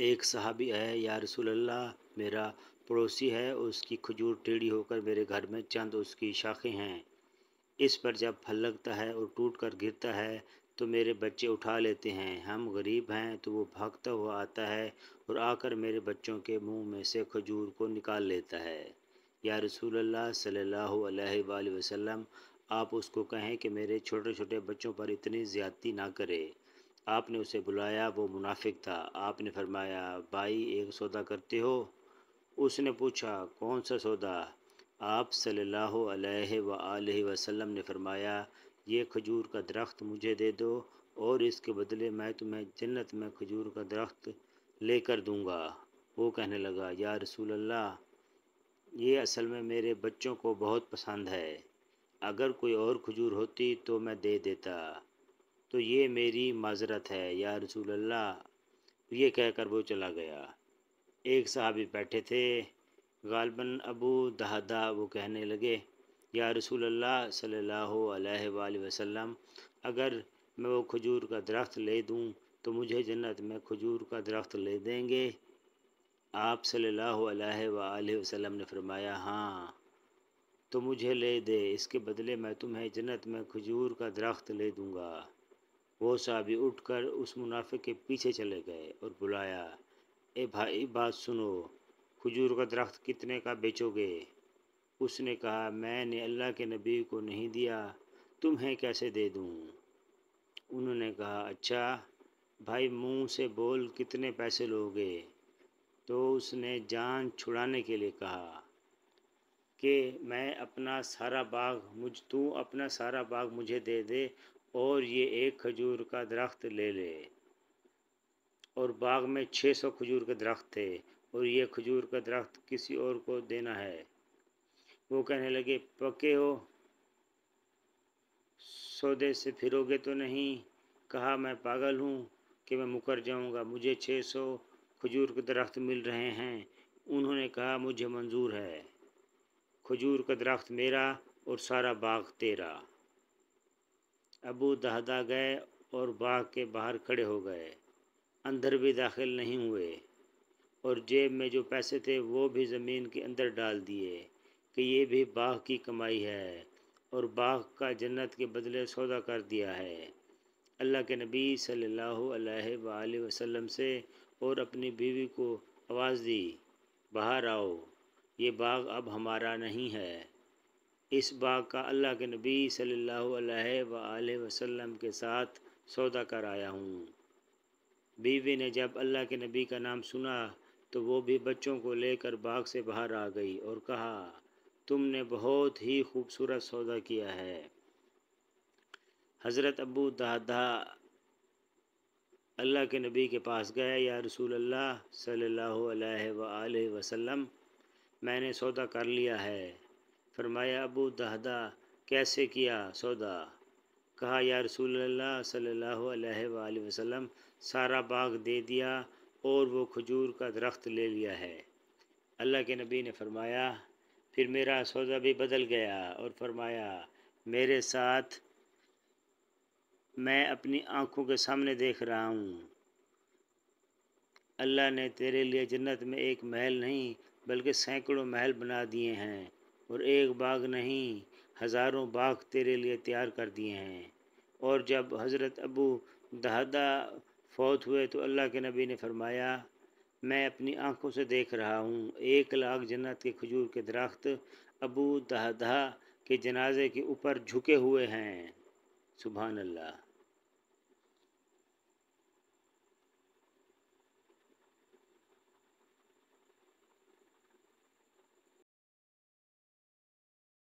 एक सहाबी है या रसूलल्लाह मेरा पड़ोसी है उसकी खजूर टेढ़ी होकर मेरे घर में चंद उसकी शाखें हैं इस पर जब फल लगता है और टूट कर गिरता है तो मेरे बच्चे उठा लेते हैं हम गरीब हैं तो वो भागता हुआ आता है और आकर मेरे बच्चों के मुंह में से खजूर को निकाल लेता है या रसूल सल्ला सल्लल्लाहु आप उसको कहें कि मेरे छोटे छोटे बच्चों पर इतनी ज़्यादती ना करें आपने उसे बुलाया वो मुनाफिक था आपने फरमाया भाई एक सौदा करते हो उसने पूछा कौन सा सौदा आप सल्लल्लाहु अलैहि वसल्लम ने फरमाया ये खजूर का दरख्त मुझे दे दो और इसके बदले मैं तुम्हें जन्नत में खजूर का दरख्त लेकर दूंगा वो कहने लगा या रसूल अल्लाह ये असल में मेरे बच्चों को बहुत पसंद है अगर कोई और खजूर होती तो मैं दे देता तो ये मेरी माजरत है या रसूल अल्लाह ये कहकर वो चला गया एक साहबी बैठे थे गालबन अबू दहादा वो कहने लगे या रसूल अल्लाह सल्लल्लाहु अलैहि वसल्लम अगर मैं वो खजूर का दरख्त ले दूँ तो मुझे जन्नत में खजूर का दरख्त ले देंगे आप सल्लल्लाहु अलैहि वसल्लम ने फरमाया हाँ तो मुझे ले दे इसके बदले मैं तुम्हें जन्नत में खजूर का दरख्त ले दूँगा वो साहबी उठकर उस मुनाफे के पीछे चले गए और बुलाया ए भाई बात सुनो खजूर का दरख्त कितने का बेचोगे उसने कहा मैंने अल्लाह के नबी को नहीं दिया तुम्हें कैसे दे दूँ उन्होंने कहा अच्छा भाई मुंह से बोल कितने पैसे लोगे तो उसने जान छुड़ाने के लिए कहा कि मैं अपना सारा बाग मुझ तू अपना सारा बाग मुझे दे दे और ये एक खजूर का दरख्त ले ले और बाग में छः सौ खजूर के दरख्त थे और ये खजूर का दरख्त किसी और को देना है वो कहने लगे पके हो सौदे से फिरोगे तो नहीं कहा मैं पागल हूँ कि मैं मुकर जाऊँगा मुझे छः सौ खजूर के दरख्त मिल रहे हैं उन्होंने कहा मुझे मंजूर है खजूर का दरख्त मेरा और सारा बाग तेरा अबू दहदा गए और बाग के बाहर खड़े हो गए अंदर भी दाखिल नहीं हुए और जेब में जो पैसे थे वो भी ज़मीन के अंदर डाल दिए कि ये भी बाग की कमाई है और बाग का जन्नत के बदले सौदा कर दिया है अल्लाह के नबी सल्लल्लाहु अलैहि वसल्लम से और अपनी बीवी को आवाज़ दी बाहर आओ ये बाग अब हमारा नहीं है इस बाग का अल्लाह के नबी सल्लल्लाहु अलैहि वसल्लम के साथ सौदा कर आया हूँ बीवी ने जब अल्लाह के नबी का नाम सुना तो वो भी बच्चों को लेकर बाग से बाहर आ गई और कहा तुमने बहुत ही खूबसूरत सौदा किया है हज़रत अबू दादा अल्लाह के नबी के पास गए या रसूल अल्लाह सल्लल्लाहु अलैहि वसल्लम मैंने सौदा कर लिया है फरमाया अबू दहदा कैसे किया सौदा कहा या रसूल अल्लाह सल्लल्लाहु अलैहि वसल्लम सारा बाग दे दिया और वो खजूर का दरख्त ले लिया है अल्लाह के नबी ने फरमाया फिर मेरा सौदा भी बदल गया और फरमाया मेरे साथ मैं अपनी आँखों के सामने देख रहा हूँ अल्लाह ने तेरे लिए जन्नत में एक महल नहीं बल्कि सैकड़ों महल बना दिए हैं और एक बाग नहीं हज़ारों बाग तेरे लिए तैयार कर दिए हैं और जब हज़रत अबू दहदा फौत हुए तो अल्लाह के नबी ने फरमाया मैं अपनी आँखों से देख रहा हूँ एक लाख जन्नत के खजूर के दरख्त अबू दहदा के जनाजे के ऊपर झुके हुए हैं सुबह अल्लाह